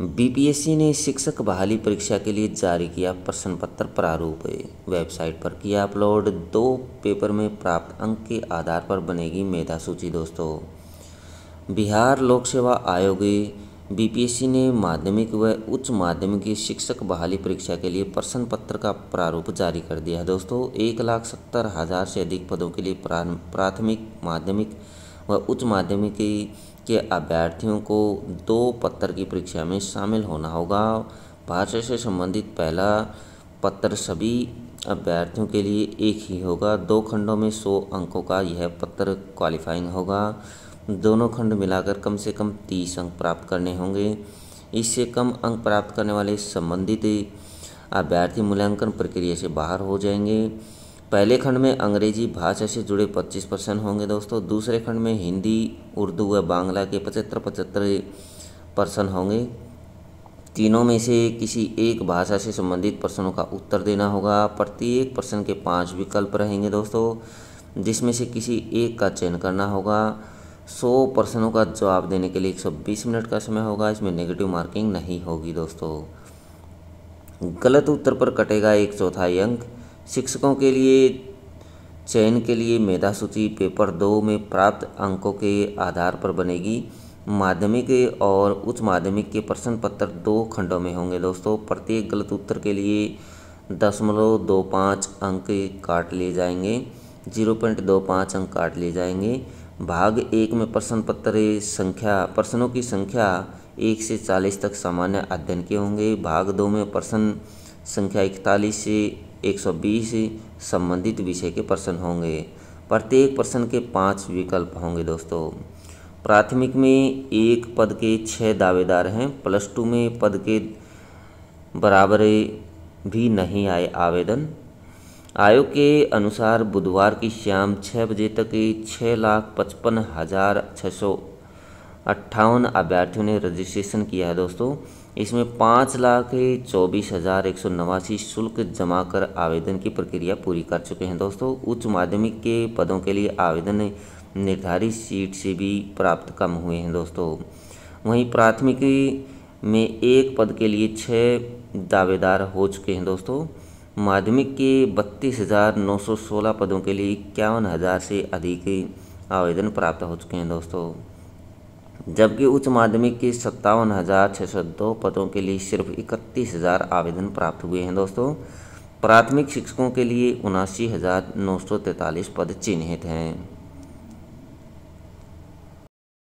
BPSC ने शिक्षक बहाली परीक्षा के लिए जारी किया प्रश्न पत्र प्रारूप वेबसाइट पर किया अपलोड दो पेपर में प्राप्त अंक के आधार पर बनेगी मेधा सूची दोस्तों बिहार लोक सेवा आयोग बीपीएससी ने माध्यमिक व उच्च माध्यमिक की शिक्षक बहाली परीक्षा के लिए प्रश्न पत्र का प्रारूप जारी कर दिया है दोस्तों एक लाख सत्तर हज़ार से अधिक पदों के लिए प्राथमिक माध्यमिक व उच्च माध्यमिक के अभ्यर्थियों को दो पत्र की परीक्षा में शामिल होना होगा भाषा से संबंधित पहला पत्र सभी अभ्यर्थियों के लिए एक ही होगा दो खंडों में सौ अंकों का यह पत्र क्वालिफाइंग होगा दोनों खंड मिलाकर कम से कम तीस अंक प्राप्त करने होंगे इससे कम अंक प्राप्त करने वाले संबंधित अभ्यर्थी मूल्यांकन प्रक्रिया से बाहर हो जाएंगे पहले खंड में अंग्रेजी भाषा से जुड़े 25 परसेंट होंगे दोस्तों दूसरे खंड में हिंदी उर्दू व बांग्ला के पचहत्तर पचहत्तर परसेंट होंगे तीनों में से किसी एक भाषा से संबंधित प्रश्नों का उत्तर देना होगा प्रत्येक प्रश्न के पांच विकल्प रहेंगे दोस्तों जिसमें से किसी एक का चयन करना होगा सौ प्रश्नों का जवाब देने के लिए 120 मिनट का समय होगा इसमें नेगेटिव मार्किंग नहीं होगी दोस्तों गलत उत्तर पर कटेगा एक चौथाई अंक शिक्षकों के लिए चयन के लिए मेधा सूची पेपर दो में प्राप्त अंकों के आधार पर बनेगी माध्यमिक और उच्च माध्यमिक के प्रश्न पत्र दो खंडों में होंगे दोस्तों प्रत्येक गलत उत्तर के लिए दशमलव दो पाँच अंक काट लिए जाएंगे जीरो पॉइंट दो पाँच अंक काट लिए जाएंगे भाग एक में प्रश्न पत्र संख्या प्रश्नों की संख्या एक से चालीस तक सामान्य अध्ययन के होंगे भाग दो में प्रश्न संख्या इकतालीस से 120 संबंधित विषय के प्रश्न होंगे प्रत्येक प्रश्न के पाँच विकल्प होंगे दोस्तों प्राथमिक में एक पद के छः दावेदार हैं प्लस टू में पद के बराबर भी नहीं आए आवेदन आयोग के अनुसार बुधवार की शाम छः बजे तक छः लाख पचपन हज़ार छः सौ अट्ठावन अभ्यर्थियों ने रजिस्ट्रेशन किया है दोस्तों इसमें पाँच लाख चौबीस हज़ार एक सौ नवासी शुल्क जमा कर आवेदन की प्रक्रिया पूरी कर चुके हैं दोस्तों उच्च माध्यमिक के पदों के लिए आवेदन निर्धारित सीट से भी प्राप्त कम हुए हैं दोस्तों वहीं प्राथमिक में एक पद के लिए छः दावेदार हो चुके हैं दोस्तों माध्यमिक के बत्तीस हज़ार नौ सौ सोलह पदों के लिए इक्यावन हज़ार से अधिक आवेदन प्राप्त हो चुके हैं दोस्तों जबकि उच्च माध्यमिक की सत्तावन हज़ार छः सौ दो पदों के लिए सिर्फ इकतीस हज़ार आवेदन प्राप्त हुए हैं दोस्तों प्राथमिक शिक्षकों के लिए उनासी हज़ार नौ सौ तैंतालीस पद चिन्हित हैं